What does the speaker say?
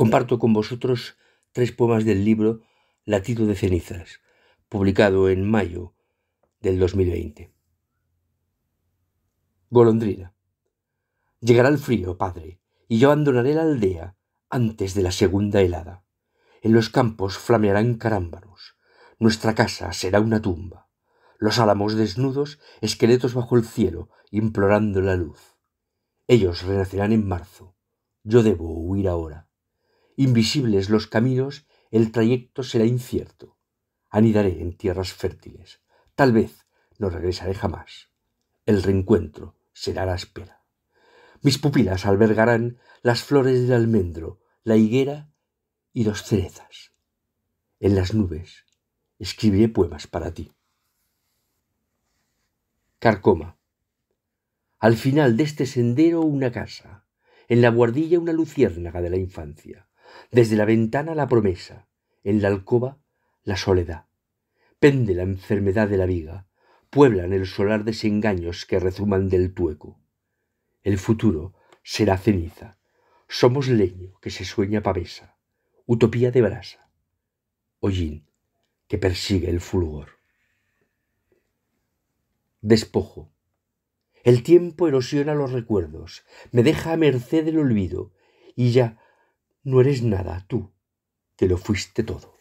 comparto con vosotros tres poemas del libro Latido de Cenizas, publicado en mayo del 2020. Golondrina. Llegará el frío, padre, y yo abandonaré la aldea antes de la segunda helada. En los campos flamearán carámbaros, Nuestra casa será una tumba. Los álamos desnudos, esqueletos bajo el cielo, implorando la luz. Ellos renacerán en marzo. Yo debo huir ahora. Invisibles los caminos, el trayecto será incierto. Anidaré en tierras fértiles. Tal vez no regresaré jamás. El reencuentro será la espera. Mis pupilas albergarán las flores del almendro, la higuera y los cerezas. En las nubes escribiré poemas para ti. Carcoma. Al final de este sendero una casa, en la guardilla una luciérnaga de la infancia. Desde la ventana la promesa, en la alcoba la soledad. Pende la enfermedad de la viga, pueblan el solar desengaños que rezuman del tueco. El futuro será ceniza. Somos leño que se sueña pavesa, utopía de brasa. Hollín que persigue el fulgor. Despojo. El tiempo erosiona los recuerdos, me deja a merced del olvido, y ya no eres nada tú, que lo fuiste todo.